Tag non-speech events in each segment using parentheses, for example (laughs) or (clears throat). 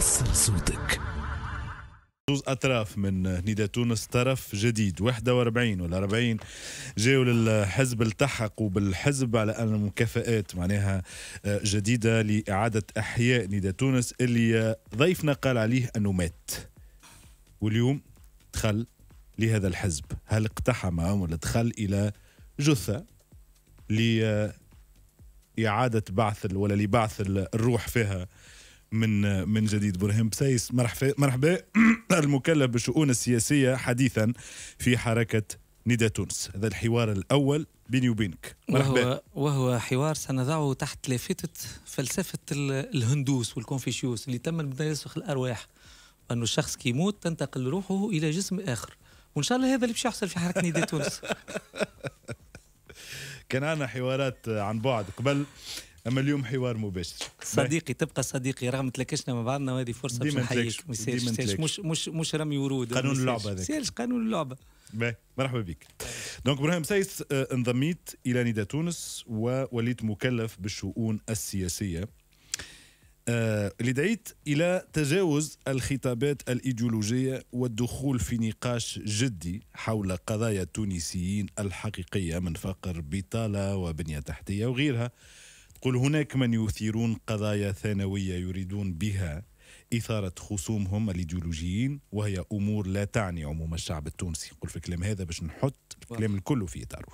وصل صوتك زوز اطراف من نيدا تونس طرف جديد 41 ولا 40 جاوا للحزب التحقوا بالحزب على ان المكافئات معناها آه، جديده لاعاده احياء نيدا تونس اللي ضيفنا قال عليه انه مات واليوم دخل لهذا الحزب هل اقتحم ولا دخل الى جثه لإعادة بعث ولا لبعث الروح فيها من من جديد برهيم بسيس مرحبا مرحبا (clears throat) المكلف بالشؤون السياسيه حديثا في حركه ندى تونس هذا الحوار الاول بيني وبينك مرحبا وهو, وهو حوار سنضعه تحت لافتة فلسفة الهندوس والكونفوشيوس اللي تم بدا يسخ الأرواح أنه الشخص كي يموت تنتقل روحه إلى جسم آخر وإن شاء الله هذا اللي باش يحصل في حركة نيدا تونس (laughs) كان عندنا حوارات عن بعد قبل اما اليوم حوار مباشر صديقي تبقى صديقي رغم تلاكشنا مع بعضنا وهذه فرصه باش نحييك مش مش مش رمي ورود قانون اللعبه هذاك قانون اللعبه باهي مرحبا بك دونك ابراهيم سايس آه، انضميت الى نداء تونس ووليت مكلف بالشؤون السياسيه اللي آه، دعيت الى تجاوز الخطابات الايديولوجيه والدخول في نقاش جدي حول قضايا التونسيين الحقيقيه من فقر بطاله وبنيه تحتيه وغيرها قل هناك من يثيرون قضايا ثانوية يريدون بها إثارة خصومهم الإيديولوجيين وهي أمور لا تعني عموم الشعب التونسي قل في الكلام هذا باش نحط الكلام الكل في إطاره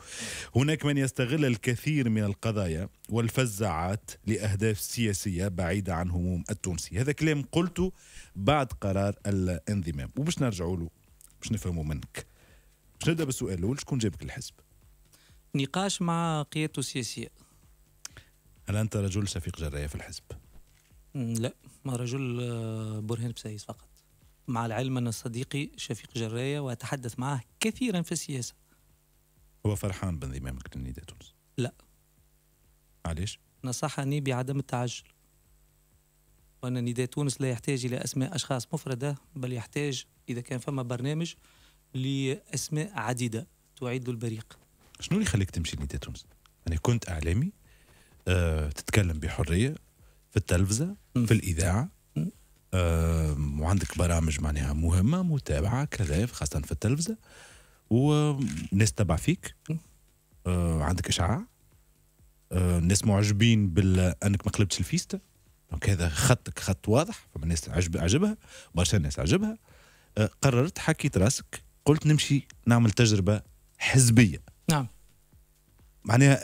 هناك من يستغل الكثير من القضايا والفزعات لأهداف سياسية بعيدة عن هموم التونسي هذا كلام قلته بعد قرار الانضمام وباش نرجعوا له باش نفهموا منك باش نبدأ بالسؤال الأول شكون جابك الحزب نقاش مع قيادته السياسية هل أنت رجل شفيق جراية في الحزب؟ لا رجل آه، برهان بسايس فقط مع العلم أن صديقي شفيق جراية وأتحدث معه كثيرا في السياسة هو فرحان بانضمامك للنداء تونس؟ لا علاش؟ نصحني بعدم التعجل وأن نداء تونس لا يحتاج إلى أسماء أشخاص مفردة بل يحتاج إذا كان فما برنامج لأسماء عديدة تعيد البريق شنو اللي خليك تمشي لنداء تونس؟ أنا كنت إعلامي آه، تتكلم بحريه في التلفزه في الاذاعه آه، وعندك برامج معناها مهمه متابعه كذا خاصه في التلفزه وناس تبع فيك آه، عندك اشعاع الناس معجبين بانك ما قلبتش الفيستا دونك هذا خطك خط واضح فما ناس عجب عجبها برشا ناس عجبها قررت حكيت راسك قلت نمشي نعمل تجربه حزبيه نعم معناها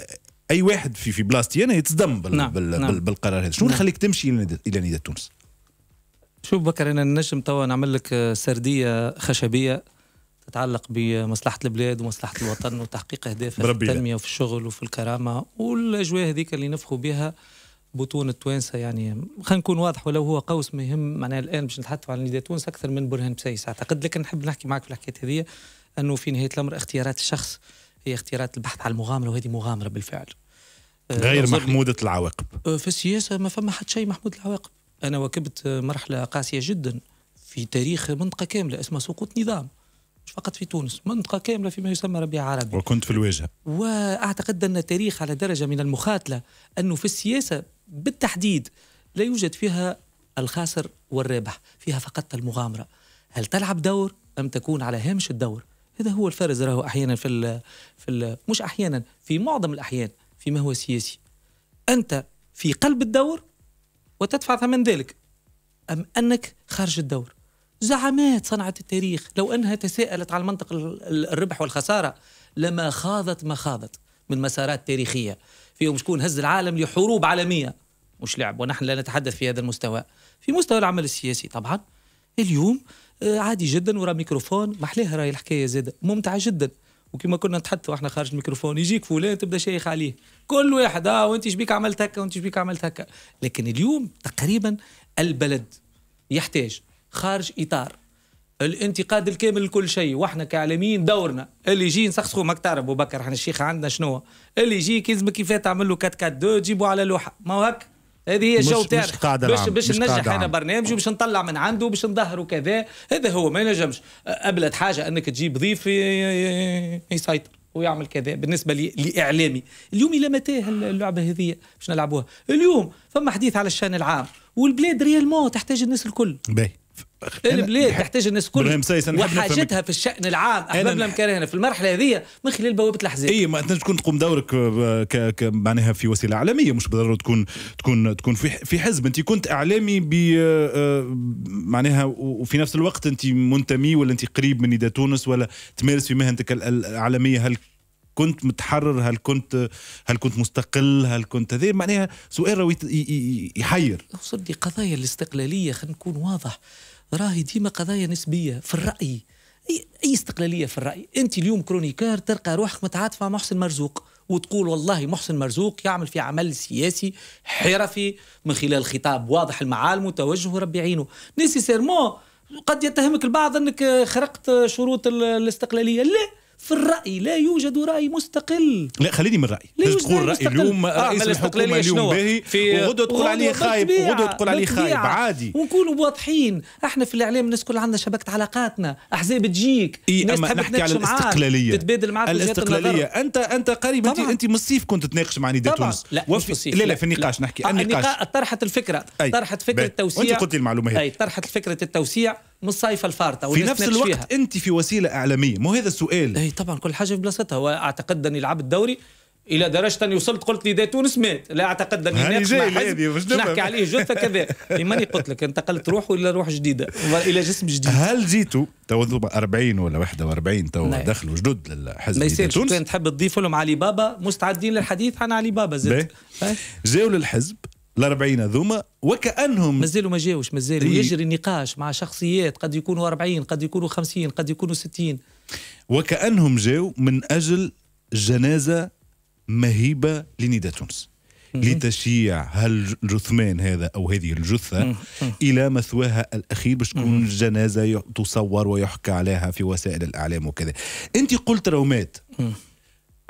اي واحد في في بلاصتي انا يتصدم بال نعم. بال نعم. بالقرار هذا شنو اللي نعم. خليك تمشي الى نادي تونس شوف بكر انا النجم توا نعمل لك سرديه خشبيه تتعلق بمصلحه البلاد ومصلحه الوطن وتحقيق اهدافها في التنميه وفي الشغل وفي الكرامه والاجواء هذيك اللي نفخوا بها بطون التوانسه يعني خلينا نكون واضح ولو هو قوس ما يهم معناها الان باش نتحدثوا عن نادي تونس اكثر من برهان بسيس اعتقد لكن نحب نحكي معك في الحكايه هذه انه في نهايه الامر اختيارات الشخص هي اختيارات البحث عن المغامره وهذه مغامره بالفعل آه، غير محمودة العواقب آه، في السياسة ما فما حد شيء محمود العواقب أنا واكبت آه، مرحلة قاسية جدا في تاريخ منطقة كاملة اسمها سقوط نظام مش فقط في تونس منطقة كاملة فيما يسمى ربيع عربي وكنت في الواجهة وأعتقد أن التاريخ على درجة من المخاتلة أنه في السياسة بالتحديد لا يوجد فيها الخاسر والرابح فيها فقط المغامرة هل تلعب دور أم تكون على هامش الدور هذا هو الفارز راهو احيانا في الـ في الـ مش احيانا في معظم الاحيان فيما هو سياسي انت في قلب الدور وتدفع ثمن ذلك ام انك خارج الدور زعامات صنعت التاريخ لو انها تساءلت على منطق الربح والخساره لما خاضت ما خاضت من مسارات تاريخيه فيهم شكون هز العالم لحروب عالميه مش لعب ونحن لا نتحدث في هذا المستوى في مستوى العمل السياسي طبعا اليوم آه، عادي جدا ورا ميكروفون احلاها راهي الحكايه زاده ممتعه جدا وكما كنا نتحدثوا احنا خارج الميكروفون يجيك فلان تبدا شيخ عليه كل واحد اه وانت شبيك عملت هكا وانت شبيك عملت هكا لكن اليوم تقريبا البلد يحتاج خارج اطار الانتقاد الكامل لكل شيء واحنا كاعلاميين دورنا اللي يجي نسخسخوا ماك تعرف ابو بكر احنا الشيخ عندنا شنو اللي يجيك يلزمك كيف تعمل له كات كات دو تجيبه على لوحه ما هو هكا هذه هي الجو تاعك باش باش ننجح انا برنامجي وباش نطلع من عنده وباش نظهر وكذا هذا هو ما ينجمش ابلد حاجه انك تجيب ضيف يسيطر ويعمل كذا بالنسبه لي لاعلامي اليوم الى متى اللعبه هذه باش نلعبوها اليوم فما حديث على الشان العام والبلاد ريالمون تحتاج الناس الكل باهي البلاد تحتاج الناس كل وحاجتها في الشان العام بلا مكرهنا في المرحله هذه من خلال بوابه الاحزاب اي ما تنجمش تكون تقوم دورك آه، ك... ك... معناها في وسيله اعلاميه مش بالضروره تكون تكون تكون في في حزب انت كنت اعلامي ب آه، آه، معناها وفي نفس الوقت انت منتمي ولا انت قريب من نيدا تونس ولا تمارس في مهنتك الاعلاميه هل كنت متحرر هل كنت هل كنت مستقل هل كنت هذا معناها سؤال راهو يحير صدي قضايا الاستقلاليه خلينا نكون واضح راهي ديما قضايا نسبيه في الراي اي استقلاليه في الراي انت اليوم كرونيكار تلقى روحك متعاطف مع محسن مرزوق وتقول والله محسن مرزوق يعمل في عمل سياسي حرفي من خلال خطاب واضح المعالم وتوجهه ربي يعينه نيسيسيرمون قد يتهمك البعض انك خرقت شروط الاستقلاليه لا في الراي لا يوجد راي مستقل لا خليني من الراي لا تقول راي اليوم آه، رئيس الحكومه اليوم باهي وغدوه تقول عليه خايب وغدوه تقول عليه خايب عادي ونكونوا واضحين احنا في الاعلام الناس كل عندنا شبكه علاقاتنا احزاب تجيك إيه ناس تحب نحكي على الاستقلاليه تتبادل معك الاستقلاليه انت انت قريب انت, انت من الصيف كنت تناقش مع نداء تونس لا وفي لا, لا في النقاش نحكي آه، آه، النقاش طرحت الفكره طرحت فكره توسيع انت قلت المعلومه هي طرحت فكره التوسيع من الصيف الفارطه في نفس الوقت فيها. انت في وسيله اعلاميه مو هذا السؤال اي طبعا كل حاجه في بلاصتها واعتقد اني لعبت دوري الى درجه اني وصلت قلت لي تونس مات لا اعتقد اني ناقش مع حزب نحكي عليه جثه كذا ماني قلت لك انتقلت روح الى روح جديده الى جسم جديد هل جيتوا تو 40 ولا 41 نعم. تو دخلوا جدد للحزب ما يصيرش تونس تحب تضيف لهم علي بابا مستعدين للحديث عن علي بابا زدت جاوا للحزب الأربعين هذوما وكأنهم مازالوا ما جاوش مازالوا يجري نقاش مع شخصيات قد يكونوا أربعين قد يكونوا خمسين قد يكونوا ستين وكأنهم جاو من أجل جنازة مهيبة لندى تونس لتشييع هالجثمان هذا او هذه الجثه الى مثواها الاخير باش تكون الجنازه تصور ويحكى عليها في وسائل الاعلام وكذا انت قلت رومات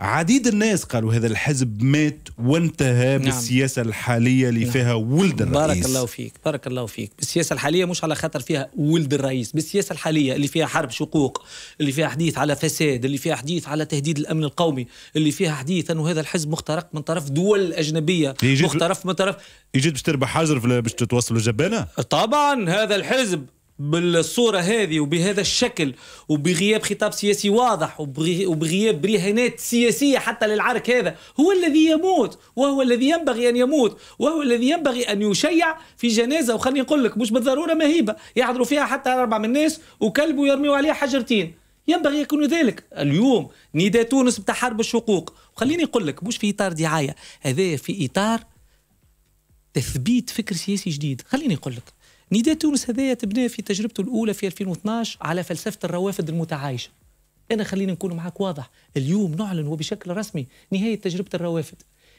عديد الناس قالوا هذا الحزب مات وانتهى نعم. بالسياسة الحالية اللي نعم. فيها ولد الرئيس بارك الله فيك بارك الله فيك بالسياسة الحالية مش على خاطر فيها ولد الرئيس بالسياسة الحالية اللي فيها حرب شقوق اللي فيها حديث على فساد اللي فيها حديث على تهديد الأمن القومي اللي فيها حديث أنه هذا الحزب مخترق من طرف دول أجنبية مخترق من طرف يجيت باش تربح حجر باش توصل الجبانة طبعا هذا الحزب بالصوره هذه وبهذا الشكل وبغياب خطاب سياسي واضح وبغياب برهانات سياسيه حتى للعرك هذا هو الذي يموت وهو الذي ينبغي ان يموت وهو الذي ينبغي ان يشيع في جنازه وخليني نقول لك مش بالضروره مهيبه يحضروا فيها حتى اربع من الناس وكلب ويرميوا عليه حجرتين ينبغي يكون ذلك اليوم نداء تونس بتاع حرب الشقوق وخليني نقول لك مش في اطار دعايه هذا في اطار تثبيت فكر سياسي جديد خليني نقول لك نداء تونس هذايا تبنى في تجربته الاولى في 2012 على فلسفه الروافد المتعايشه انا خليني نكون معاك واضح اليوم نعلن وبشكل رسمي نهايه تجربه الروافد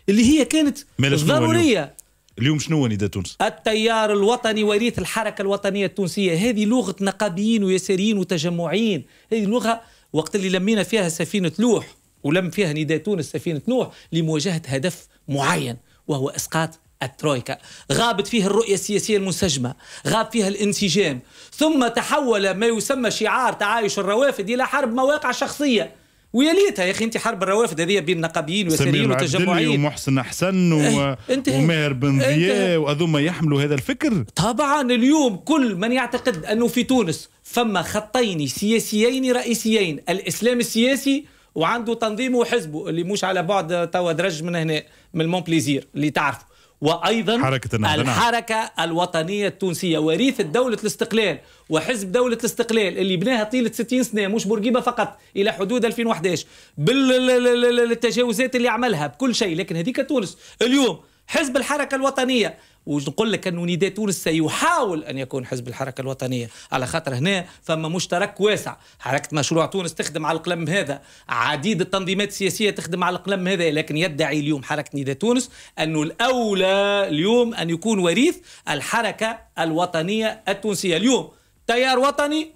اللي هي كانت ضروريه اليوم شنو هو نداء تونس؟ التيار الوطني وريث الحركة الوطنية التونسية، هذه لغة نقابيين ويساريين وتجمعيين، هذه لغة وقت اللي لمينا فيها سفينة لوح ولم فيها نداء تونس سفينة نوح لمواجهة هدف معين وهو إسقاط الترويكا غابت فيها الرؤية السياسية المنسجمة غاب فيها الانسجام ثم تحول ما يسمى شعار تعايش الروافد إلى حرب مواقع شخصية ليتها يا اخي انت حرب الروافد هذه بين نقابيين ويساريين وتجمعيين ومحسن احسن و... إيه، وماهر بن ضياء واذوما يحملوا هذا الفكر طبعا اليوم كل من يعتقد انه في تونس فما خطين سياسيين رئيسيين الاسلام السياسي وعنده تنظيمه وحزبه اللي مش على بعد توا درج من هنا من المون بليزير اللي تعرفه وايضا حركه نعم. الحركه الوطنيه التونسيه وريث دوله الاستقلال وحزب دوله الاستقلال اللي بناها طيله 60 سنه مش بورقيبه فقط الى حدود 2011 بالتجاوزات اللي عملها بكل شيء لكن هذيك تونس اليوم حزب الحركه الوطنيه ونقول لك انه نداء تونس سيحاول أن يكون حزب الحركة الوطنية على خاطر هنا فما مشترك واسع حركة مشروع تونس تخدم على القلم هذا عديد التنظيمات السياسية تخدم على القلم هذا لكن يدعي اليوم حركة نداء تونس أنه الأولى اليوم أن يكون وريث الحركة الوطنية التونسية اليوم تيار وطني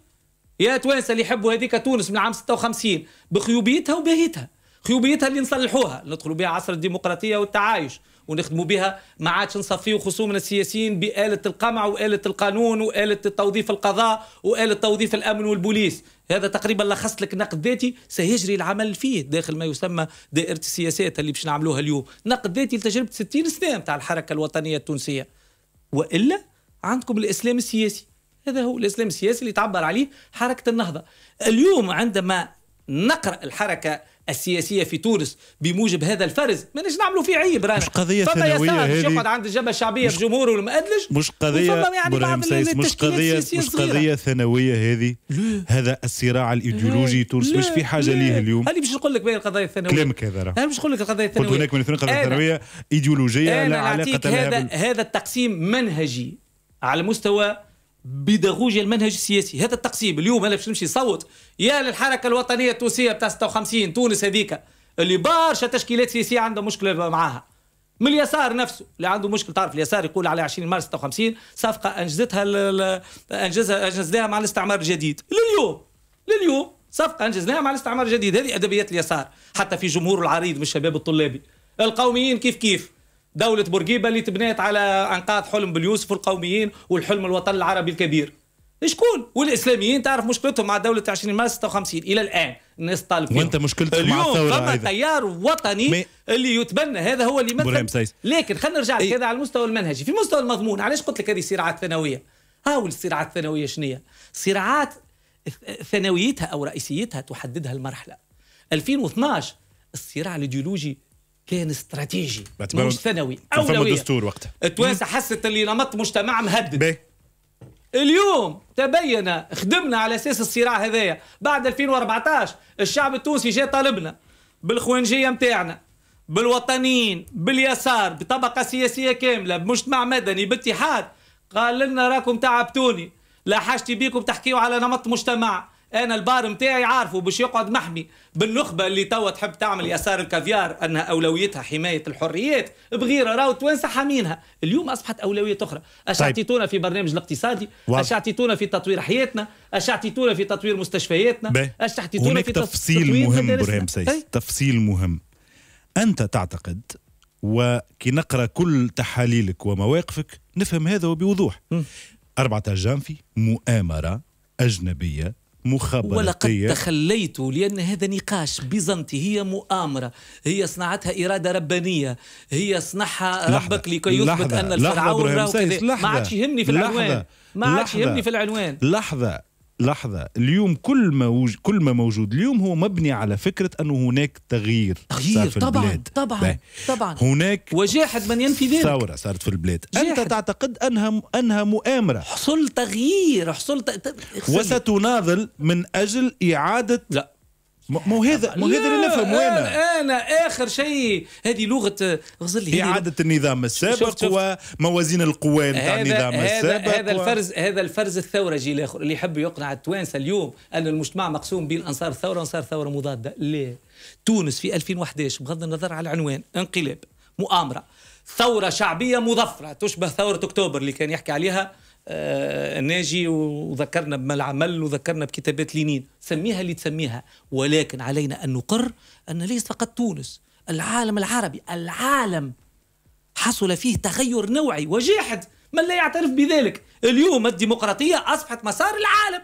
يا توانسه اللي يحبوا هذيك تونس من عام 56 بخيوبيتها وبهيتها خيوبيتها اللي نصلحوها ندخلوا بها عصر الديمقراطيه والتعايش ونخدموا بها ما عادش نصفيو خصومنا السياسيين بآلة القمع وآلة القانون وآلة توظيف القضاء وآلة توظيف الأمن والبوليس هذا تقريبا لخصت لك نقد ذاتي سيجري العمل فيه داخل ما يسمى دائرة السياسات اللي باش نعملوها اليوم نقد ذاتي لتجربة 60 سنة تاع الحركة الوطنية التونسية وإلا عندكم الإسلام السياسي هذا هو الإسلام السياسي اللي تعبر عليه حركة النهضة اليوم عندما نقرأ الحركة السياسيه في تونس بموجب هذا الفرز ما نجم نعملوا فيه عيب رانا مش قضيه فما يسار يقعد عند الجبهه الشعبيه بجمهوره المأدلج مش قضيه يعني مش قضيه مش قضيه ثانويه هذه هذا الصراع الايديولوجي تونس مش في حاجه ليه اليوم انا باش نقول لك بين القضايا الثانويه كلامك هذا راه باش نقول لك القضايا الثانويه قلت هناك من اثنين قضايا ثانويه ايديولوجيه لا علاقه لها هذا التقسيم منهجي على مستوى بيداغوجيا المنهج السياسي هذا التقسيم اليوم انا باش نمشي نصوت يا للحركه الوطنيه التونسيه بتاع 56 تونس هذيك اللي برشا تشكيلات سياسيه عندها مشكله معاها من اليسار نفسه اللي عنده مشكل تعرف اليسار يقول على 20 مارس 56 صفقه انجزتها انجزها انجزناها مع الاستعمار الجديد لليوم لليوم صفقه انجزناها مع الاستعمار الجديد هذه ادبيات اليسار حتى في جمهور العريض من الشباب الطلابي القوميين كيف كيف دولة بورقيبة اللي تبنيت على أنقاض حلم باليوسف والقوميين والحلم الوطني العربي الكبير شكون والاسلاميين تعرف مشكلتهم مع دوله 20 مارس 56 الى الان الناس طالب وانت مشكلتك مع الثوره اليوم فما تيار وطني مي... اللي يتبنى هذا هو اللي يمثل لكن خلينا نرجع لك هذا على المستوى المنهجي في مستوى المضمون علاش قلت لك هذه صراعات ثانويه هاو الصراعات الثانويه شنية صراعات ثانويتها او رئيسيتها تحددها المرحله 2012 الصراع الايديولوجي كان استراتيجي مش ثانوي اولويه دستور وقتها التوانسه حست اللي نمط مجتمع مهدد بي. اليوم تبين خدمنا على اساس الصراع هذايا بعد 2014 الشعب التونسي جاء طالبنا بالخوانجيه نتاعنا بالوطنيين باليسار بطبقه سياسيه كامله بمجتمع مدني باتحاد قال لنا راكم تعبتوني لا حاجتي بيكم تحكيوا على نمط مجتمع انا البار نتاعي عارفه باش يقعد محمي بالنخبه اللي توا تحب تعمل يسار الكافيار انها اولويتها حمايه الحريات بغيره راهو توانسه حامينها اليوم اصبحت اولويه اخرى طيب. اش اعطيتونا في برنامج الاقتصادي اش اعطيتونا في تطوير حياتنا اش اعطيتونا في تطوير مستشفياتنا اش اعطيتونا في تفصيل مهم برهام سيس طيب. تفصيل مهم انت تعتقد وكي نقرا كل تحاليلك ومواقفك نفهم هذا وبوضوح م. أربعة جانفي مؤامرة أجنبية مخابراتية ولقد تخليت لأن هذا نقاش بيزنطي هي مؤامرة هي صنعتها إرادة ربانية هي صنعها ربك لكي يثبت أن الفرعون ما عادش يهمني في العنوان ما عادش يهمني في العنوان لحظة لحظة اليوم كل ما وج... كل ما موجود اليوم هو مبني على فكرة أنه هناك تغيير تغيير طبعا البلاد. طبعا بي. طبعا هناك وجاحد من ينفي ذلك ثورة صارت في البلاد جاحد. أنت تعتقد أنها أنها مؤامرة حصل تغيير حصل ت... وستناضل من أجل إعادة لا مو هذا مو هذا اللي نفهم انا انا اخر شيء هذه لغه آه، غزل هي اعاده النظام السابق وموازين القوى نتاع النظام السابق هذا و... الفرز هذا الفرز الثورجي اللي يحب يقنع التوانسه اليوم ان المجتمع مقسوم بين انصار الثوره وانصار الثوره مضاده لا تونس في 2011 بغض النظر على العنوان انقلاب مؤامره ثوره شعبيه مظفره تشبه ثوره اكتوبر اللي كان يحكي عليها آه، ناجي وذكرنا العمل وذكرنا بكتابات لينين سميها اللي تسميها ولكن علينا أن نقر أن ليس فقط تونس العالم العربي العالم حصل فيه تغير نوعي وجاحد من لا يعترف بذلك اليوم الديمقراطية أصبحت مسار العالم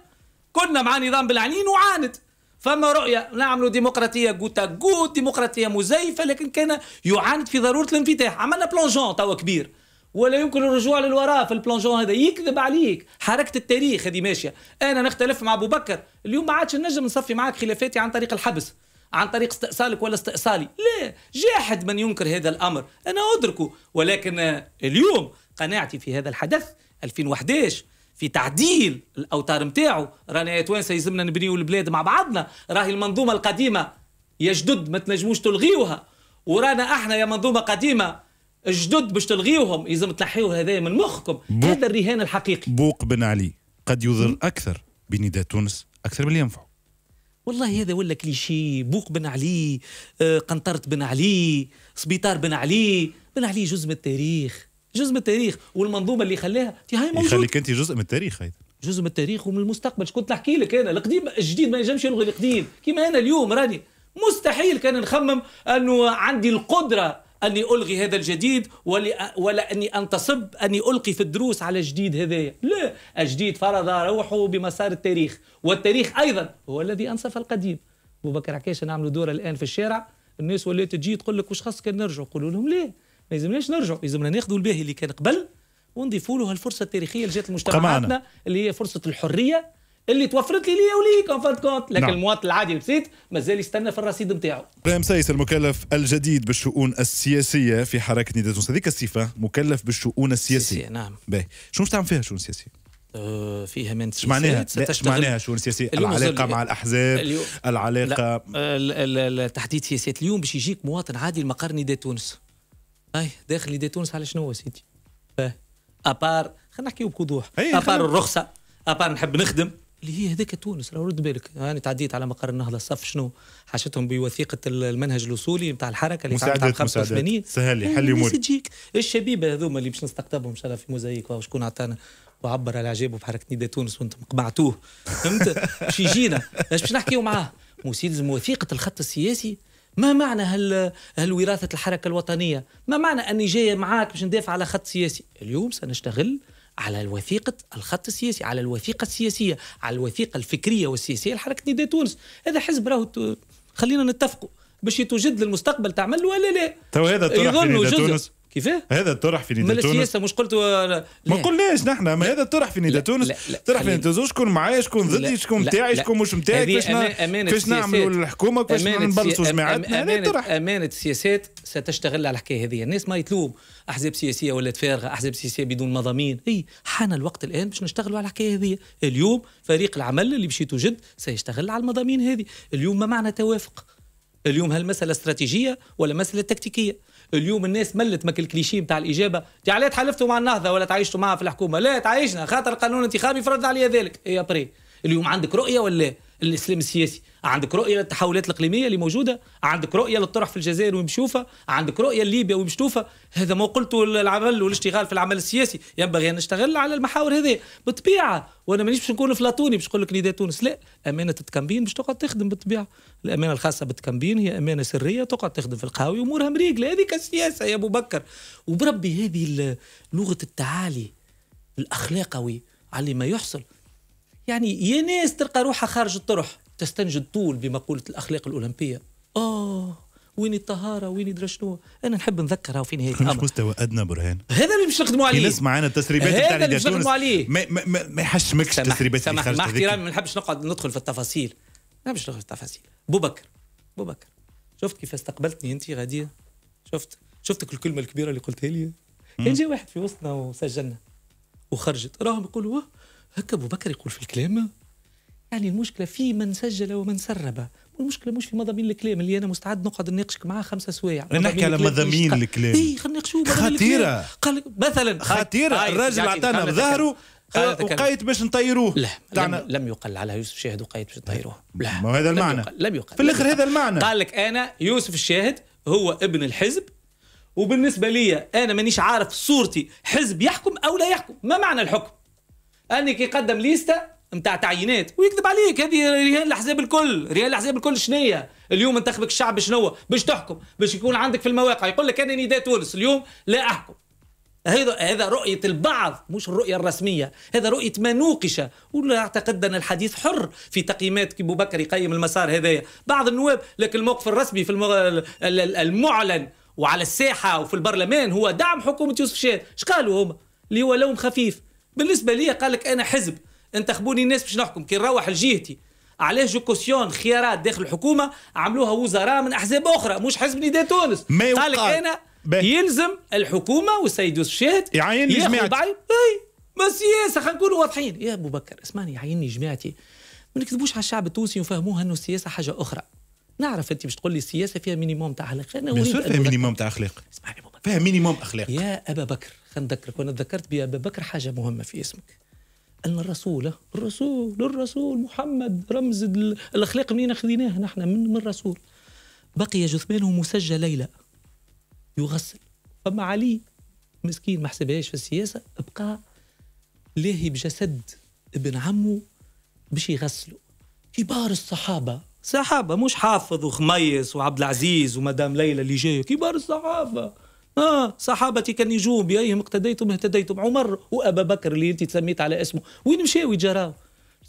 كنا مع نظام بالعنين وعاند فما رؤية نعمل ديمقراطية جوتا جوت ديمقراطية مزيفة لكن كان يعاند في ضرورة الانفتاح عملنا بلونجون توا كبير ولا يمكن الرجوع للوراء في البلانجون هذا يكذب عليك حركه التاريخ هذه ماشيه انا نختلف مع ابو بكر اليوم ما عادش نجم نصفي معك خلافاتي عن طريق الحبس عن طريق استئصالك ولا استئصالي لا جاحد من ينكر هذا الامر انا ادركه ولكن اليوم قناعتي في هذا الحدث 2011 في تعديل الاوتار نتاعو رانا يا توانسه يلزمنا نبنيو البلاد مع بعضنا راهي المنظومه القديمه يا جدد ما تنجموش تلغيوها ورانا احنا يا منظومه قديمه الجدد باش تلغيوهم يلزم تلحيو هذايا من مخكم هذا الرهان الحقيقي بوق بن علي قد يضر اكثر بنداء تونس اكثر من ينفع والله هذا ولا كليشي بوق بن علي آه، قنطرة بن علي سبيطار بن علي بن علي جزء من التاريخ جزء من التاريخ والمنظومه اللي خلاها هاي موجود يخليك انت جزء من التاريخ ايضا جزء من التاريخ ومن المستقبل كنت تحكي لك انا القديم الجديد ما ينجمش يلغي القديم كيما انا اليوم راني مستحيل كان نخمم انه عندي القدره اني الغي هذا الجديد ولا, ولا اني انتصب اني القي في الدروس على الجديد هذايا لا الجديد فرض روحه بمسار التاريخ والتاريخ ايضا هو الذي انصف القديم ابو بكر عكاش نعملوا دور الان في الشارع الناس ولات تجي تقول لك واش خاصك نرجعوا قولوا لهم ليه ما يلزمناش نرجعوا يلزمنا ناخذوا الباهي اللي كان قبل ونضيفوا له الفرصه التاريخيه اللي جات لمجتمعاتنا اللي هي فرصه الحريه اللي توفرت لي ليا وليك اون فان كونت لكن نعم. المواطن العادي البسيط مازال يستنى في الرصيد نتاعو ابراهيم سايس المكلف الجديد بالشؤون السياسيه في حركه نداء تونس هذيك الصفه مكلف بالشؤون السياسيه سياسية نعم باهي شنو تعمل فيها الشؤون السياسيه؟ أه، فيها من معناها معناها شؤون سياسية العلاقة مع الأحزاب اليوم. العلاقة تحديد سياسات اليوم باش يجيك مواطن عادي المقر نداء تونس أي داخل نداء تونس على شنو سيدي أبار خلينا نحكيو بوضوح إيه، أبار الرخصة أبار نحب نخدم اللي هي هذاك تونس لو رد بالك انا يعني تعديت على مقر النهضه الصف شنو حاشتهم بوثيقه المنهج الاصولي نتاع الحركه اللي مساعدات 85 سهل يحل امور تجيك الشبيبه هذوما اللي باش نستقطبهم ان شاء الله في موزايك وشكون عطانا وعبر على اعجابه بحركه نيدا تونس وانتم قمعتوه فهمت باش يجينا باش نحكيو معاه موسي وثيقه الخط السياسي ما معنى هال هالوراثه الحركه الوطنيه ما معنى اني جايه معاك باش ندافع على خط سياسي اليوم سنشتغل على الوثيقة الخط السياسي على الوثيقة السياسية على الوثيقة الفكرية والسياسية لحركة نداء تونس هذا حزب راهو خلينا نتفقوا باش يتوجد للمستقبل تعمل ولا لا تو هذا يظنوا تونس كيفاه؟ هذا الطرح في نيدا تونس السياسه مش قلت و... ما قلناش نحن ما هذا الطرح في نيدا تونس طرح في نيدا تونس شكون معايا شكون ضدي شكون متاعي شكون مش متاعي كيفاش كيفاش نعملوا الحكومه كيفاش نبلصوا جماعاتنا هذا امانه السياسات ستشتغل على الحكايه هذه الناس ما يتلوم احزاب سياسيه ولات فارغه احزاب سياسيه بدون مضامين اي حان الوقت الان باش نشتغلوا على الحكايه هذه اليوم فريق العمل اللي مشيتو جد سيشتغل على المضامين هذه اليوم ما معنى توافق اليوم هل مسألة استراتيجية ولا مسألة تكتيكية اليوم الناس ملت ماك الكليشي نتاع الاجابه يا علاه تحالفتوا مع النهضه ولا تعيشتوا معها في الحكومه لا تعيشنا خاطر القانون الانتخابي فرض علي ذلك إيه يا بري اليوم عندك رؤيه ولا الاسلام السياسي عندك رؤيه للتحولات الاقليميه اللي موجوده عندك رؤيه للطرح في الجزائر ومشوفه عندك رؤيه لليبيا ومشتوفه هذا ما قلته العمل والاشتغال في العمل السياسي ينبغي ان نشتغل على المحاور هذه بالطبيعه وانا مانيش باش نكون افلاطوني باش نقول لك نداء تونس لا امانه التكمبين باش تقعد تخدم بالطبيعه الامانه الخاصه بالتكمبين هي امانه سريه تقعد تخدم في القهاوي امورها مريقله هذيك السياسه يا ابو بكر وبربي هذه لغه التعالي الاخلاقوي على ما يحصل يعني يا ناس تلقى روحها خارج الطرح تستنجد طول بمقولة الأخلاق الأولمبية آه وين الطهاره وين يدري شنو انا نحب نذكرها في نهايه الامر مش مستوى ادنى برهان هذا اللي باش نخدموا عليه نسمع انا التسريبات هذا اللي باش نخدموا عليه ما, ما, ما يحشمكش التسريبات سمح مع احترامي ما نحبش نقعد ندخل في التفاصيل ما نحبش ندخل في التفاصيل بوبكر بوبكر شفت كيف استقبلتني انت غاديه شفت شفتك الكلمه الكبيره اللي قلتها لي كان جا واحد في وسطنا وسجلنا وخرجت راهم يقولوا هكا ابو بكر يقول في الكلام يعني المشكله في من سجل ومن سرب والمشكله مش في مضامين الكلام اللي انا مستعد نقعد نناقشك معاه خمسة سوايع نحكي على إيه، مضامين الكلام اي خلينا نناقشوا خطيره قال مثلا خطيره الراجل عطانا بظهره وقايت باش نطيروه لا تعنا. لم يقل على يوسف الشاهد وقايت باش نطيروه لا ما هذا المعنى لم يقل, لم يقل. في الاخر هذا المعنى قال لك انا يوسف الشاهد هو ابن الحزب وبالنسبه لي انا مانيش عارف صورتي حزب يحكم او لا يحكم ما معنى الحكم اني كيقدم ليستا نتاع تعيينات ويكذب عليك هذه ريال الاحزاب الكل ريال الاحزاب الكل شنية اليوم انتخبك الشعب شنو باش تحكم باش يكون عندك في المواقع يقول لك انا نداء تونس اليوم لا احكم هذا هذا رؤية البعض مش الرؤية الرسمية هذا رؤية ما نوقش ولا أعتقد أن الحديث حر في تقييمات كي بكر يقيم المسار هذايا بعض النواب لكن الموقف الرسمي في المعلن وعلى الساحة وفي البرلمان هو دعم حكومة يوسف شاد قالوا هم اللي هو لوم خفيف بالنسبه لي قال لك انا حزب انتخبوني الناس باش نحكم كي نروح لجهتي علاش جو كوسيون خيارات داخل الحكومه عملوها وزراء من احزاب اخرى مش حزب نداء تونس قال لك انا بيه. يلزم الحكومه والسيد يوسف شاهد يعينني جماعتي اي ما السياسه خلينا نكونوا واضحين يا ابو بكر اسمعني يعينني جماعتي ما نكذبوش على الشعب التونسي ونفهموه انه السياسه حاجه اخرى نعرف انت باش تقول لي السياسه فيها مينيموم تاع اخلاق انا فيها مينيموم تاع اخلاق اسمعني أبو فيها مينيموم اخلاق يا ابا بكر خلينا نذكرك وانا ذكرت بابا بكر حاجه مهمه في اسمك ان الرسول الرسول الرسول محمد رمز الاخلاق منين اخذيناه نحن من من الرسول بقي جثمانه مسجى ليلى يغسل فما علي مسكين ما حسبهاش في السياسه بقى لاهي بجسد ابن عمه باش يغسله كبار الصحابه صحابه مش حافظ وخميس وعبد العزيز ومدام ليلى اللي جايه كبار الصحابه آه صحابتي كالنجوم بأيهم اقتديتم اهتديتم عمر وأبا بكر اللي أنت تسميت على اسمه وين مشاو جراو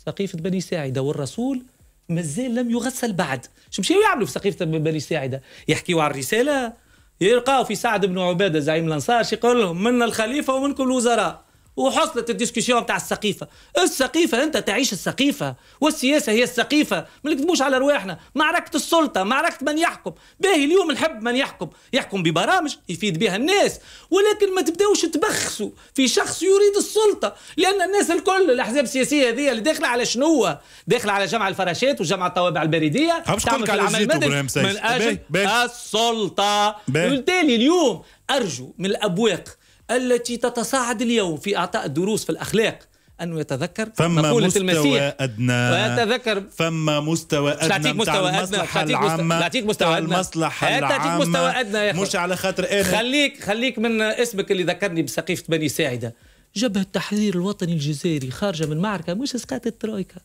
سقيفة بني ساعدة والرسول مازال لم يغسل بعد شو مشاو يعملوا في سقيفة بني ساعدة يحكيوا على الرسالة يلقاو في سعد بن عبادة زعيم الأنصار يقول لهم من الخليفة ومنكم الوزراء وحصلت الديسكسيون تاع السقيفة السقيفة أنت تعيش السقيفة والسياسة هي السقيفة ما نكتبوش على رواحنا معركة السلطة معركة من يحكم باهي اليوم نحب من يحكم يحكم ببرامج يفيد بها الناس ولكن ما تبداوش تبخسوا في شخص يريد السلطة لأن الناس الكل الأحزاب السياسية هذه اللي داخلة على شنو داخلة على جمع الفراشات وجمع الطوابع البريدية تعمل في العمل من أجل السلطة بالتالي اليوم أرجو من الأبواق التي تتصاعد اليوم في اعطاء الدروس في الاخلاق انه يتذكر فما مقولة مستوى المسيح ادنى ويتذكر فما مستوى ادنى تعطيك مستوى ادنى تعطيك مستوى مستوى ادنى المصلحة العامة تعطيك مستوى ادنى يا مش على خاطر انا إيه. خليك خليك من اسمك اللي ذكرني بسقيفة بني ساعدة جبهة التحرير الوطني الجزائري خارجة من معركة مش اسقاط الترويكا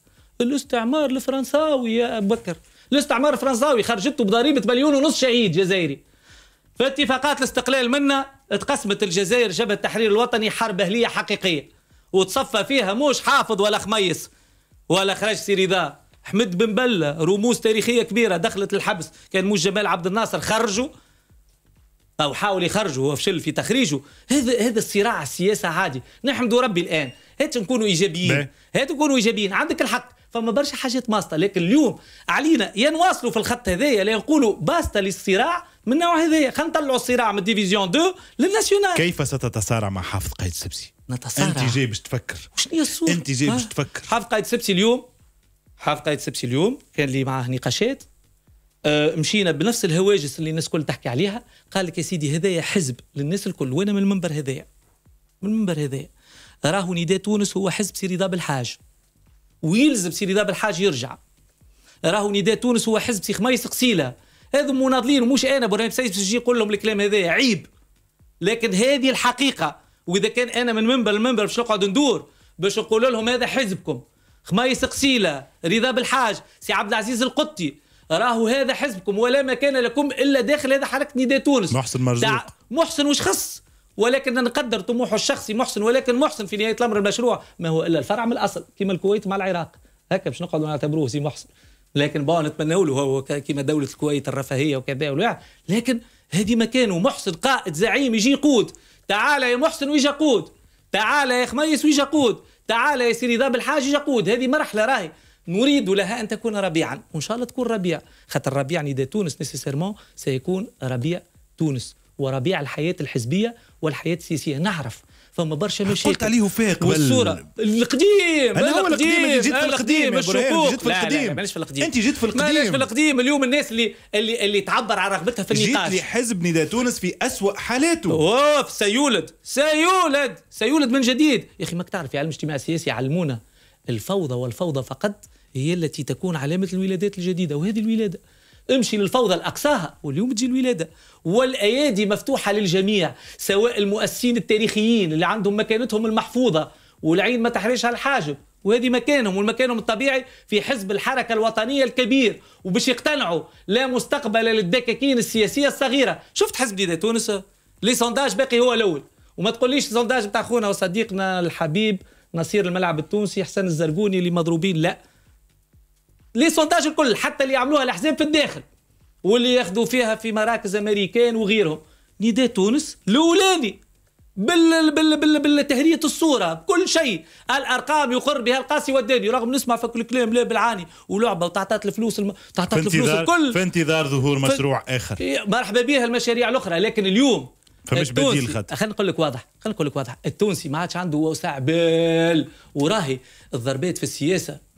الاستعمار الفرنساوي يا ابو بكر الاستعمار الفرنساوي خرجته بضريبة مليون ونص شهيد جزائري في اتفاقات الاستقلال منا اتقسمت الجزائر جبهة التحرير الوطني حرب أهلية حقيقية وتصفى فيها موش حافظ ولا خميس ولا خرج سيريدا حمد بن بلة رموز تاريخية كبيرة دخلت الحبس كان موش جمال عبد الناصر خرجوا أو حاول يخرجه وفشل في تخريجه هذا هذا الصراع السياسة عادي نحمد ربي الآن هات نكونوا إيجابيين هات نكونوا إيجابيين عندك الحق فما برشا حاجات ماسطه لكن اليوم علينا يا نواصلوا في الخط هذايا لا نقولوا باسطة للصراع من النوع هذايا خلينا نطلعوا الصراع من ديفيزيون 2 للناسيونال كيف ستتصارع مع حافظ قايد سبسي؟ نتصارع انت جاي باش تفكر وشنو هي الصورة؟ انت جاي باش تفكر حافظ قايد سبسي اليوم حافظ قايد سبسي اليوم كان لي معاه نقاشات أه مشينا بنفس الهواجس اللي الناس الكل تحكي عليها قال لك يا سيدي هذايا حزب للناس الكل وانا من المنبر هذايا من المنبر هذايا راهو نداء تونس هو حزب سي رضا بالحاج ويلزم سي رضا بالحاج يرجع راهو نداء تونس هو حزب سي خميس قسيله هذو مناضلين ومش انا برهان سيف باش يقول لهم الكلام هذا عيب لكن هذه الحقيقه واذا كان انا من منبر لمنبر باش نقعد ندور باش نقول لهم هذا حزبكم خمايس قسيله رضا بالحاج سي عبد العزيز القطي راهو هذا حزبكم ولا مكان لكم الا داخل هذا حركه نداء تونس محسن مرزوق محسن وش خص ولكن نقدر طموحه الشخصي محسن ولكن محسن في نهايه الامر المشروع ما هو الا الفرع من الاصل كما الكويت مع العراق هكا باش نقعدوا نعتبروه سي محسن لكن بون نتمنى له هو كيما دوله الكويت الرفاهيه وكذا ولا لكن هذه مكانه محسن قائد زعيم يجي يقود تعال يا محسن ويجي يقود تعال يا خميس ويجي يقود تعال يا سيدي ضاب الحاج يجي يقود هذه مرحله راهي نريد لها ان تكون ربيعا وان شاء الله تكون ربيع خاطر ربيع نيدا تونس نيسيسيرمون سيكون ربيع تونس وربيع الحياه الحزبيه والحياه السياسيه نعرف فما برشا مشاكل قلت عليه وفاق والصوره القديم انا هو القديم جيت في القديم الشكوك جيت في القديم مانيش في القديم انت جيت في القديم مانيش في القديم اليوم الناس اللي اللي, اللي تعبر عن رغبتها في النقاش جيت لحزب نداء تونس في اسوء حالاته اوف سيولد سيولد سيولد من جديد يا اخي ماك تعرف في علم الاجتماع السياسي علمونا الفوضى والفوضى فقط هي التي تكون علامه الولادات الجديده وهذه الولاده امشي للفوضى لأقصاها واليوم تجي الولادة والأيادي مفتوحة للجميع سواء المؤسسين التاريخيين اللي عندهم مكانتهم المحفوظة والعين ما تحريش على الحاجب وهذه مكانهم والمكانهم الطبيعي في حزب الحركة الوطنية الكبير وباش يقتنعوا لا مستقبل للدكاكين السياسية الصغيرة شفت حزب جديدة تونس لي سونداج باقي هو الأول وما تقوليش سونداج بتاع خونا وصديقنا الحبيب نصير الملعب التونسي حسن الزرقوني اللي مضروبين لا لي سونداج الكل حتى اللي يعملوها الاحزاب في الداخل واللي ياخذوا فيها في مراكز امريكان وغيرهم نداء تونس الاولاني بال بال بال بالتهرية الصورة كل شيء الأرقام يقر بها القاسي والداني رغم نسمع في كل كلام لا بالعاني ولعبة وتعطات الفلوس الم... تعطات الفلوس الكل في انتظار ظهور مشروع في... آخر إيه، مرحبا بها المشاريع الأخرى لكن اليوم فمش بديل خد خلينا نقول لك واضح خلينا نقول لك واضح التونسي ما عادش عنده وسع بال وراهي الضربات في السياسة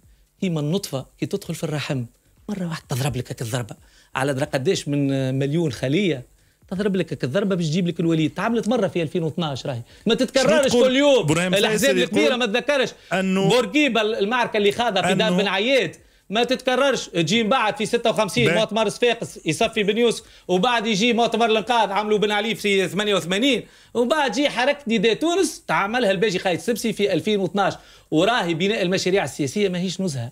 كيما النطفه كي تدخل في الرحم مره واحده تضرب لك هكا الضربه على درا قداش من مليون خليه تضرب لك هكا الضربه باش تجيب لك الوليد تعملت مره في 2012 راهي ما تتكررش كل يوم الاحزاب الكبيره ما تذكرش انه بورقيبه المعركه اللي خاضها في دار بن عياد ما تتكررش تجي من بعد في 56 مؤتمر صفاقس يصفي بن يوسف وبعد يجي مؤتمر الانقاذ عملوا بن علي في 88 ومن بعد حركه نداء تونس تعملها الباجي خالد سبسي في 2012 وراهي بناء المشاريع السياسيه ماهيش نزهه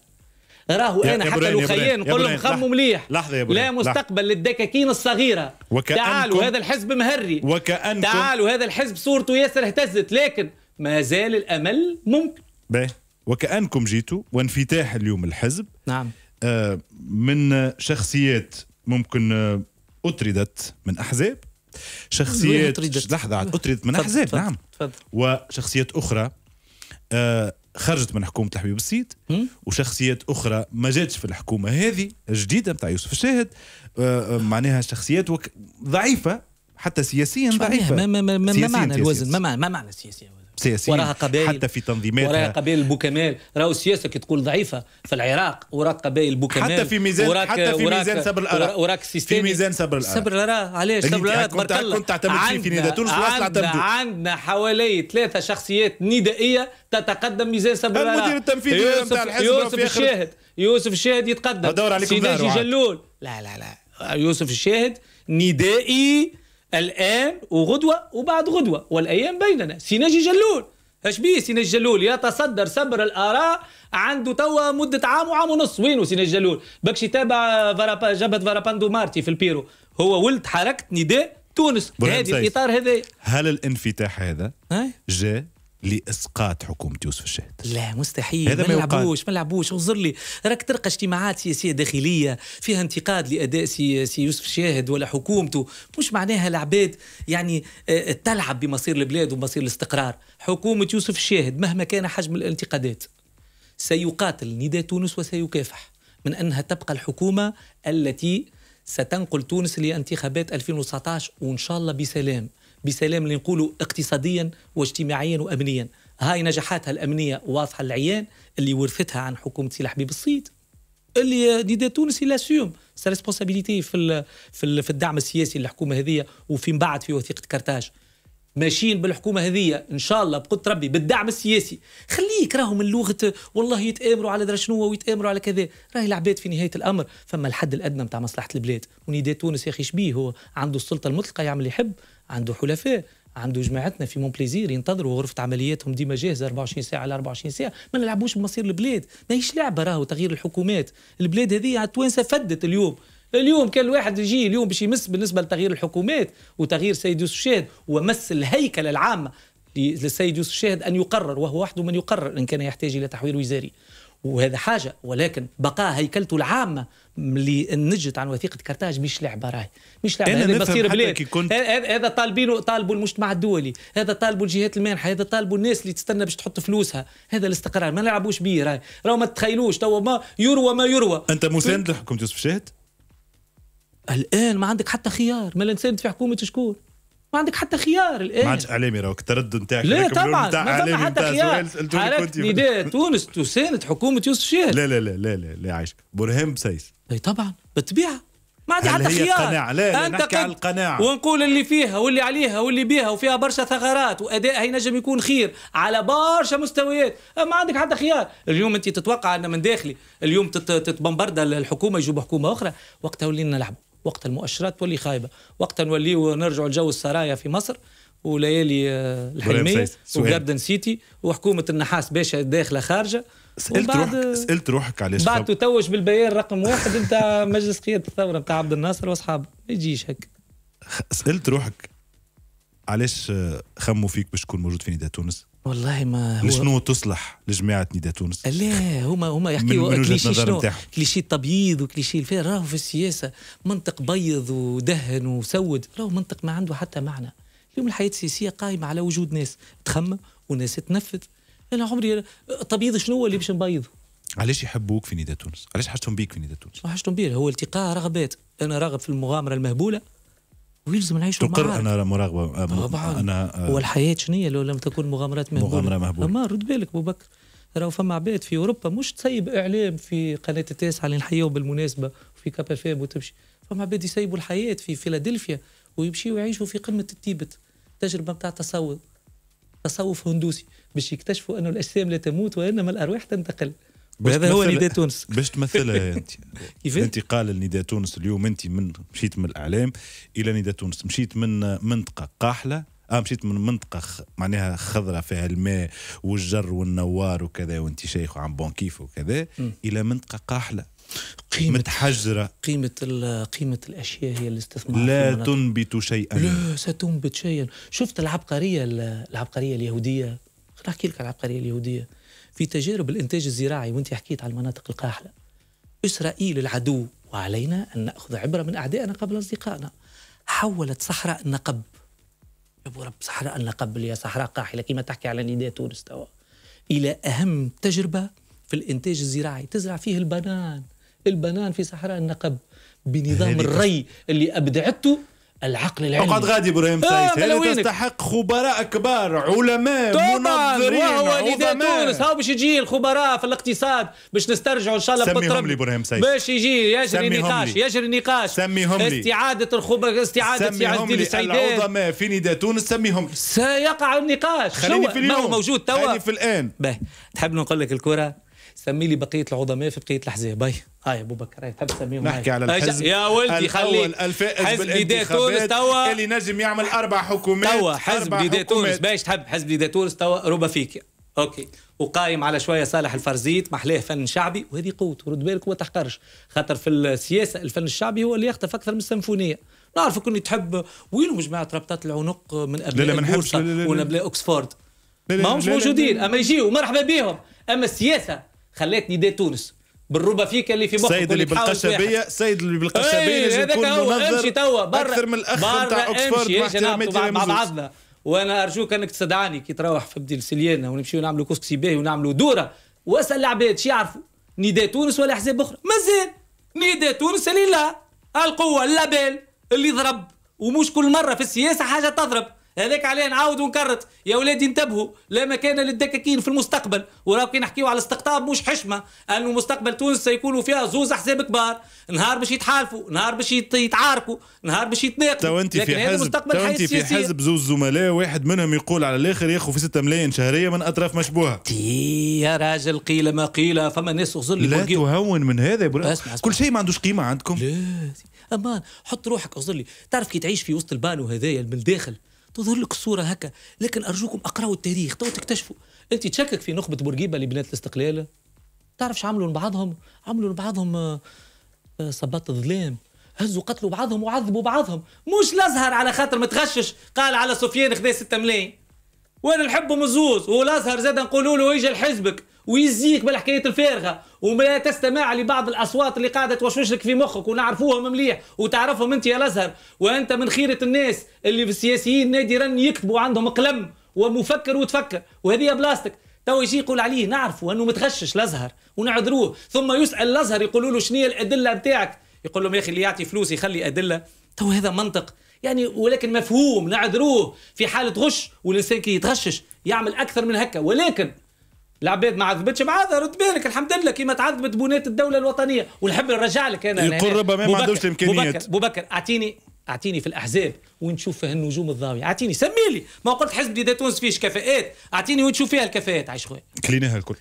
راهو انا حتى لو خيان نقول لهم خموا مليح لحظة يا لا مستقبل للدكاكين الصغيره تعالوا هذا الحزب مهري وكأنكم تعالوا هذا الحزب صورته ياسر اهتزت لكن ما زال الامل ممكن بيه. وكأنكم جيتوا وانفتاح اليوم الحزب نعم آه، من شخصيات ممكن آه، أطردت من أحزاب شخصيات لحظة أطردت من أحزاب نعم وشخصيات أخرى آه، خرجت من حكومة الحبيب السيد وشخصيات أخرى ما جاتش في الحكومة هذه الجديدة بتاع يوسف الشاهد معناها شخصيات ضعيفة حتى سياسيا ضعيفة ما, ما, معنى الوزن ما معنى ما معنى سياسيين وراها قبائل حتى في تنظيماتها وراها قبائل بوكمال راهو السياسه كي تقول ضعيفه في العراق وراك قبائل بوكمال حتى في ميزان وراك حتى في ميزان صبر الاراء وراك في ميزان صبر الاراء صبر الاراء علاش صبر الاراء تبارك الله كنت تعتمد فيه في نداء تونس عندنا عندنا حوالي ثلاثه شخصيات ندائيه تتقدم ميزان صبر الاراء المدير التنفيذي نتاع الحزب يوسف الشاهد يوسف الشاهد يتقدم سيدي جلول لا لا لا يوسف الشاهد ندائي الآن وغدوة وبعد غدوة والأيام بيننا سيناجي جلول اش بيه سيناج جلول يتصدر سبر الاراء عنده توا مده عام وعام ونص وينو سيناج جلول بكش يتابع جبهه فراباندو مارتي في البيرو هو ولد حركه نداء تونس هذه في الاطار هذا هل الانفتاح هذا جاء لاسقاط حكومه يوسف الشهد لا مستحيل هذا ما لعبوش ما لعبوش انظر لي راك تلقى اجتماعات سياسيه داخليه فيها انتقاد لاداء سي يوسف الشاهد ولا حكومته مش معناها العباد يعني آه، تلعب بمصير البلاد ومصير الاستقرار حكومه يوسف الشاهد مهما كان حجم الانتقادات سيقاتل نداء تونس وسيكافح من انها تبقى الحكومه التي ستنقل تونس لانتخابات 2019 وان شاء الله بسلام بسلام اللي نقولوا اقتصاديا واجتماعيا وامنيا هاي نجاحاتها الامنيه واضحه العيان اللي ورثتها عن حكومه سي الحبيب الصيد اللي نداء تونسي لاسيوم سا ريسبونسابيلتي في في في الدعم السياسي للحكومه هذه وفي بعد في وثيقه كرتاج ماشيين بالحكومه هذه ان شاء الله بقدره ربي بالدعم السياسي خليك راهو من لغه والله يتامروا على درا شنو ويتامروا على كذا راهي العباد في نهايه الامر فما الحد الادنى نتاع مصلحه البلاد ونيدي تونس يا اخي شبيه هو عنده السلطه المطلقه يعمل اللي يحب عنده حلفاء عنده جماعتنا في مون بليزير ينتظروا غرفه عملياتهم ديما جاهزه 24 ساعه على 24 ساعه ما نلعبوش بمصير البلاد ماهيش لعبه راهو تغيير الحكومات البلاد هذه التوانسه فدت اليوم اليوم كان الواحد يجي اليوم باش يمس بالنسبه لتغيير الحكومات وتغيير سيد يوسف شاهد ومس الهيكله العامه للسيد يوسف شاهد ان يقرر وهو وحده من يقرر ان كان يحتاج الى تحويل وزاري وهذا حاجه ولكن بقاء هيكلته العامه اللي نجت عن وثيقه كرتاج مش لعبه راهي مش لعبه هذا مصير بلاد كنت... هذا طالبينه طالبوا المجتمع الدولي هذا طالبوا الجهات المانحه هذا طالبوا الناس اللي تستنى باش تحط فلوسها هذا الاستقرار ما نلعبوش به راهي راهو ما تتخيلوش تو ما يروى ما يروى انت مساند لحكومه يوسف شاهد الان ما عندك حتى خيار ما لا نساند في حكومه شكون ما عندك حتى خيار الان إيه؟ ما عادش اعلامي راهو التردد نتاعك لا طبعا ما فما حتى خيار حالات نداء (laughs) تونس تساند حكومه يوسف شاهد لا لا لا لا لا, لا عايش برهان بسيس اي طبعا بالطبيعه ما عندي حتى خيار قناعة لا, لا أنت نحكي على القناعة ونقول اللي فيها واللي عليها واللي بيها وفيها برشا ثغرات وأدائها ينجم يكون خير على برشا مستويات أه، ما عندك حتى خيار اليوم أنت تتوقع أن من داخلي اليوم تتبمبرد الحكومة يجيبوا حكومة أخرى وقتها ولينا نلعبوا وقت المؤشرات تولي خايبه وقت نولي ونرجع لجو السرايا في مصر وليالي آه، الحلميه وجاردن سيتي وحكومه النحاس باشا داخله خارجه سالت روحك سالت روحك علاش بعد توج بالبيان رقم واحد نتاع (laughs) مجلس قياده الثوره نتاع عبد الناصر واصحابه ما يجيش هكا سالت روحك علاش خموا فيك باش تكون موجود في نداء تونس والله ما هو لشنو تصلح لجماعه نداء تونس؟ لا هما هما يحكيوا كليشي شنو كليشي التبييض وكليشي الفير راهو في السياسه منطق بيض ودهن وسود راهو منطق ما عنده حتى معنى اليوم الحياه السياسيه قائمه على وجود ناس تخمم وناس تنفذ انا عمري التبييض شنو هو اللي باش نبيض؟ علاش يحبوك في نداء تونس؟ علاش حاجتهم بيك في نداء تونس؟ ما حاجتهم بيه هو التقاء رغبات انا راغب في المغامره المهبوله ويلزم نعيشوا تقر انا مراقبه طبعا انا آه، هو الحياه شنية لو لم تكن مغامرات مهبوله مغامره مهبوله اما رد بالك ابو بكر راهو فما عباد في اوروبا مش تسيب اعلام في قناه التاسعه اللي نحيوه بالمناسبه في كابا فام وتمشي فما عباد يسيبوا الحياه في فيلادلفيا ويمشيوا يعيشوا في قمه التيبت تجربه نتاع تصوف تصوف هندوسي باش يكتشفوا انه الاجسام لا تموت وانما الارواح تنتقل هذا هو نداء تونس باش تمثلها (laughs) انت كيفاش؟ الانتقال لنداء تونس اليوم انت من مشيت من الاعلام الى نداء تونس مشيت من منطقه قاحله اه مشيت من منطقه خ... معناها خضراء فيها الماء والجر والنوار وكذا وانت شيخ وعن بون كيف وكذا الى منطقه قاحله قيمة متحجرة قيمة قيمة الأشياء هي الاستثمار لا تنبت شيئا لا ستنبت شيئا شفت العبقرية العبقرية اليهودية نحكي لك العبقرية اليهودية في تجارب الإنتاج الزراعي وأنت حكيت على المناطق القاحلة إسرائيل العدو وعلينا أن نأخذ عبرة من أعدائنا قبل أصدقائنا حولت صحراء النقب يا رب صحراء النقب اللي هي صحراء قاحلة كما تحكي على نداء تونس توا إلى أهم تجربة في الإنتاج الزراعي تزرع فيه البنان البنان في صحراء النقب بنظام الري اللي أبدعته العقل العلمي وقد غادي ابراهيم سايس آه هذا تستحق خبراء كبار علماء منظرين وهو نداء تونس هاو باش يجي الخبراء في الاقتصاد باش نسترجعوا ان شاء الله سميهم لي ابراهيم سايس باش يجي يجري نقاش يجري نقاش سميهم لي استعاده الخبراء استعاده سميهم لي العظماء في نداء تونس سميهم سيقع النقاش خليني في اليوم موجود توا خليني في الان تحب نقول لك الكره سمي لي بقيه العظماء في بقيه الاحزاب باي هاي ابو بكر هاي تحب تسميهم نحكي على الحزب يا ولدي حزب الفائز تونس توا اللي نجم يعمل اربع حكومات توا حزب نداء تونس باش تحب حزب نداء تونس توا روبا فيك اوكي وقايم على شويه صالح الفرزيت محليه فن شعبي وهذه قوته رد بالك وما تحقرش خاطر في السياسه الفن الشعبي هو اللي يخطف اكثر من السيمفونيه نعرفك اني تحب وين جماعه ربطات العنق من ابناء البورصه ولا بلا اوكسفورد ما همش موجودين اما يجيو مرحبا بهم اما السياسه خلات دي تونس بالربا فيك اللي في مخك السيد اللي بالقشبيه السيد اللي بالقشبيه يكون منظر امشي توا برا اكثر من الاخ نتاع اوكسفورد مع مع بعضنا وانا ارجوك انك تستدعاني كي تروح في بديل سليانه ونمشيو نعملوا كسكسي باهي ونعملوا دوره واسال العباد شي يعرفوا نداء تونس ولا احزاب اخرى مازال نداء تونس اللي لا القوه اللابيل اللي ضرب ومش كل مره في السياسه حاجه تضرب هذاك عليه نعاود ونكرت يا ولادي انتبهوا لا مكان للدكاكين في المستقبل وراه كي نحكيو على استقطاب مش حشمه انه مستقبل تونس سيكونوا فيها زوز احزاب كبار نهار باش يتحالفوا نهار باش يتعاركوا نهار باش يتناقضوا لكن في حزب تو انت في حزب زوز زملاء واحد منهم يقول على الاخر ياخذ في 6 ملايين شهريه من اطراف مشبوهه يا راجل قيل ما قيل فما ناس غزل لا تهون من هذا يا كل شيء ما عندوش قيمه عندكم لا امان حط روحك غزل لي تعرف كي تعيش في وسط البانو هذايا من الداخل تظهر لك الصوره هكا لكن ارجوكم اقراوا التاريخ تو تكتشفوا انت تشكك في نخبه بورقيبه اللي بنات الاستقلال تعرف شو عملوا لبعضهم عملوا لبعضهم آه، آه، صباط الظلام هزوا قتلوا بعضهم وعذبوا بعضهم مش الازهر على خاطر متغشش قال على سفيان خذا 6 ملايين وانا الحب مزوز والازهر زاد نقولوا له اجي لحزبك ويزيك بالحكاية الفارغة ولا تستمع لبعض الأصوات اللي قاعدة توشوش لك في مخك ونعرفوهم مليح وتعرفهم أنت يا الأزهر وأنت من خيرة الناس اللي في السياسيين نادرا يكتبوا عندهم قلم ومفكر وتفكر وهذه بلاستيك تو يجي يقول عليه نعرفوا انه متغشش الازهر ونعذروه ثم يسال الازهر يقولوا له شنو الادله نتاعك يقول لهم يا اخي اللي يعطي فلوس يخلي ادله تو هذا منطق يعني ولكن مفهوم نعذروه في حاله غش والانسان كي يتغشش يعمل اكثر من هكا ولكن العباد ما عذبتش بعضها رد بالك الحمد لله كيما تعذبت بنات الدوله الوطنيه ونحب نرجع لك انا يقول يعني ربما ما عندوش الامكانيات ابو بكر اعطيني اعطيني في الاحزاب وين تشوف فيها النجوم الضاويه اعطيني سمي لي ما قلت حزب دي تونس فيش كفاءات اعطيني وين تشوف فيها الكفاءات عايش خويا كليناها الكل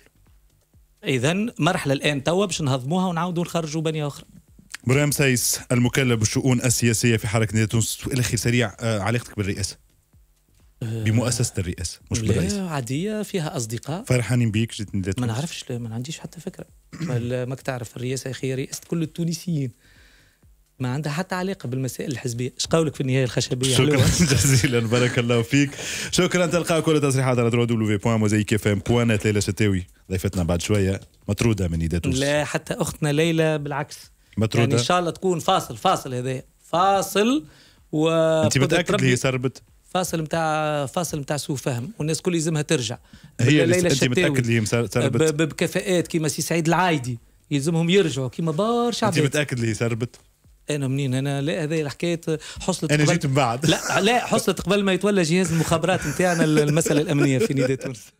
اذا مرحله الان توا باش نهضموها ونعاودوا نخرجوا بنيه اخرى برام سايس المكلف بالشؤون السياسيه في حركه تونس سؤال سريع آه، علاقتك بالرئاسه آه، بمؤسسه الرئاسه مش بالرئيس عاديه فيها اصدقاء فرحانين بيك جيت ما نعرفش ما عنديش حتى فكره ماك تعرف الرئاسه يا اخي رئاسه كل التونسيين ما عندها حتى علاقه بالمسائل الحزبيه ايش قولك في النهايه الخشبيه شكرا (laughs) جزيلا بارك الله فيك شكرا تلقى كل التصريحات على www.mosaicfm.net ليلى شتاوي ضيفتنا بعد شويه مطروده من نداء لا حتى اختنا ليلى بالعكس مطروده يعني ان شاء الله تكون فاصل فاصل هذا فاصل و انت متاكد اللي هي سربت فاصل نتاع فاصل نتاع سوء فهم والناس كل يلزمها ترجع هي اللي انت متاكد ليهم سربت بكفاءات كيما سي سعيد العايدي يلزمهم يرجعوا كيما برشا انت متاكد اللي سربت انا منين انا لا هذه الحكايه حصلت انا جيت من بعد لا لا حصلت قبل ما يتولى جهاز المخابرات نتاعنا المساله الامنيه في نيدي تونس